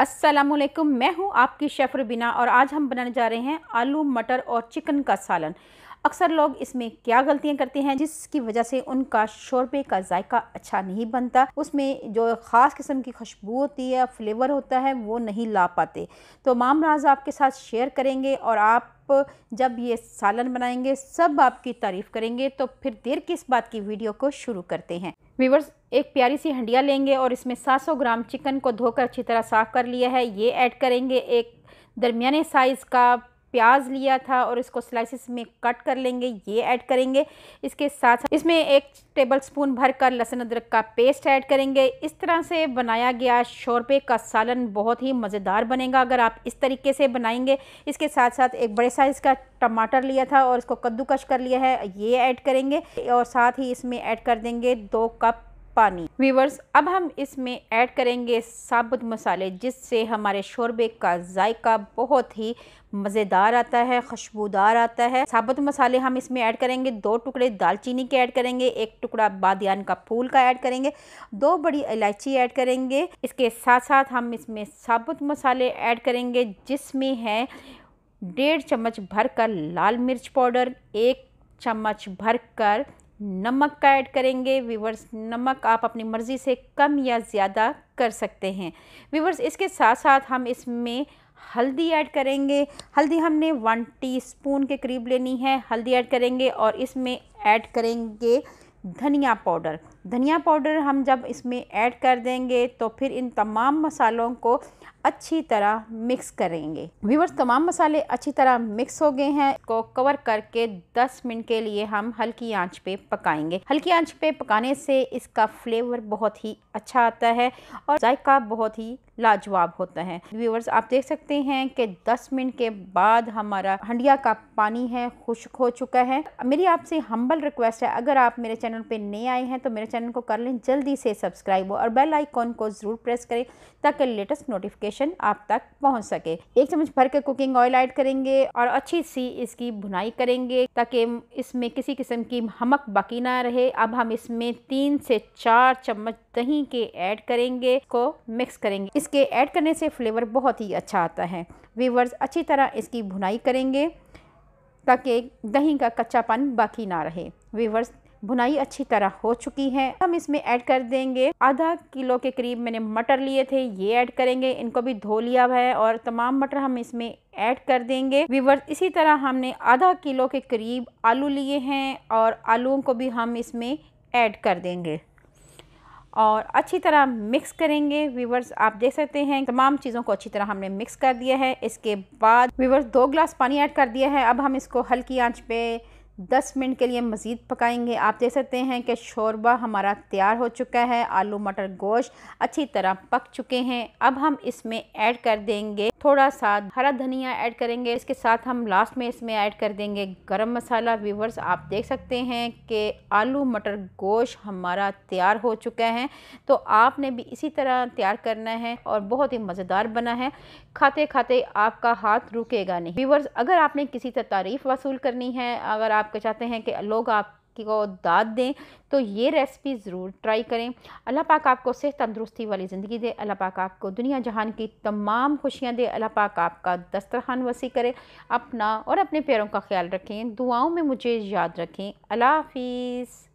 असलकुम मैं हूं आपकी शेफ़ बिना और आज हम बनाने जा रहे हैं आलू मटर और चिकन का सालन अक्सर लोग इसमें क्या गलतियां करते हैं जिसकी वजह से उनका शोरबे का जायका अच्छा नहीं बनता उसमें जो ख़ास किस्म की खुशबू होती है फ्लेवर होता है वो नहीं ला पाते तो माम राज आपके साथ शेयर करेंगे और आप जब ये सालन बनाएंगे सब आपकी तारीफ़ करेंगे तो फिर देर किस बात की वीडियो को शुरू करते हैं वीवर्स एक प्यारी सी हंडिया लेंगे और इसमें 700 ग्राम चिकन को धोकर अच्छी तरह साफ़ कर लिया है ये ऐड करेंगे एक दरमियाने साइज़ का प्याज लिया था और इसको स्लाइसिस में कट कर लेंगे ये ऐड करेंगे इसके साथ इसमें एक टेबल स्पून भर कर लहसुन अदरक का पेस्ट ऐड करेंगे इस तरह से बनाया गया शोरबे का सालन बहुत ही मज़ेदार बनेगा अगर आप इस तरीके से बनाएंगे इसके साथ साथ एक बड़े साइज़ का टमाटर लिया था और इसको कद्दूकश कर लिया है ये ऐड करेंगे और साथ ही इसमें ऐड कर देंगे दो कप पानी वीवर्स अब हम इसमें ऐड करेंगे साबुत मसाले जिससे हमारे शोरबे का जायका बहुत ही मज़ेदार आता है खुशबूदार आता है साबुत मसाले हम इसमें ऐड करेंगे दो टुकड़े दालचीनी के ऐड करेंगे एक टुकड़ा बादियान का फूल का ऐड करेंगे दो बड़ी इलायची ऐड करेंगे इसके साथ साथ हम इसमें साबुत मसाले ऐड करेंगे जिसमें है डेढ़ चम्मच भर कर लाल मिर्च पाउडर एक चम्मच भर कर नमक का ऐड करेंगे वीवर्स नमक आप अपनी मर्ज़ी से कम या ज़्यादा कर सकते हैं वीवर्स इसके साथ साथ हम इसमें हल्दी ऐड करेंगे हल्दी हमने वन टीस्पून के करीब लेनी है हल्दी ऐड करेंगे और इसमें ऐड करेंगे धनिया पाउडर धनिया पाउडर हम जब इसमें ऐड कर देंगे तो फिर इन तमाम मसालों को अच्छी तरह मिक्स करेंगे व्यूवर्स तमाम मसाले अच्छी तरह मिक्स हो गए हैं को कवर करके 10 मिनट के लिए हम हल्की आंच पे पकाएंगे हल्की आंच पे पकाने से इसका फ्लेवर बहुत ही अच्छा आता है और जायका बहुत ही लाजवाब होता है व्यूवर्स आप देख सकते हैं कि 10 मिनट के बाद हमारा हंडिया का पानी है खुश्क हो चुका है मेरी आपसे हम्बल रिक्वेस्ट है अगर आप मेरे चैनल पर नए आए हैं तो मेरे चैनल को कर लें जल्दी से सब्सक्राइब हो और बेल आइकॉन को ज़रूर प्रेस करें ताकि लेटेस्ट नोटिफिकेशन आप तक पहुँच सके एक चम्मच भर के कुकिंग ऑयल ऐड करेंगे और अच्छी सी इसकी भुनाई करेंगे ताकि इसमें किसी किस्म की हमक बाकी ना रहे अब हम इसमें तीन से चार चम्मच दही के ऐड करेंगे को मिक्स करेंगे इसके ऐड करने से फ्लेवर बहुत ही अच्छा आता है वीवर्स अच्छी तरह इसकी भुनाई करेंगे ताकि दही का कच्चापन बाकी ना रहे वीवर्स भुनाई अच्छी तरह हो चुकी है हम इसमें ऐड कर देंगे आधा किलो के करीब मैंने मटर लिए थे ये ऐड करेंगे इनको भी धो लिया है और तमाम मटर हम इसमें ऐड कर देंगे विवर्स इसी तरह हमने आधा किलो के करीब आलू लिए हैं और आलूओं को भी हम इसमें ऐड कर देंगे और अच्छी तरह मिक्स करेंगे वीवर्स आप देख सकते हैं तमाम चीज़ों को अच्छी तरह हमने मिक्स कर दिया है इसके बाद वीवर्स दो ग्लास पानी ऐड कर दिया है अब हम इसको हल्की आंच पे 10 मिनट के लिए मज़ीद पकाएंगे आप देख सकते हैं कि शोरबा हमारा तैयार हो चुका है आलू मटर गोश्त अच्छी तरह पक चुके हैं अब हम इसमें ऐड कर देंगे थोड़ा सा हरा धनिया ऐड करेंगे इसके साथ हम लास्ट में इसमें ऐड कर देंगे गरम मसाला व्यूवर्स आप देख सकते हैं कि आलू मटर गोश हमारा तैयार हो चुका है तो आपने भी इसी तरह तैयार करना है और बहुत ही मज़ेदार बना है खाते खाते आपका हाथ रुकेगा नहीं व्यूवर्स अगर आपने किसी से तारीफ़ वसूल करनी है अगर आप चाहते हैं कि लोग आप को दाद दें तो ये रेसिपी ज़रूर ट्राई करें अल्लाह पाक आपको सेहत तंदरुस्ती वाली ज़िंदगी दे अल्लाह पाक आपको दुनिया जहान की तमाम खुशियाँ दे अल्लाह पाक आपका दस्तरखान वसी करे अपना और अपने पैरों का ख्याल रखें दुआओं में मुझे याद रखें अल्लाह हाफिज़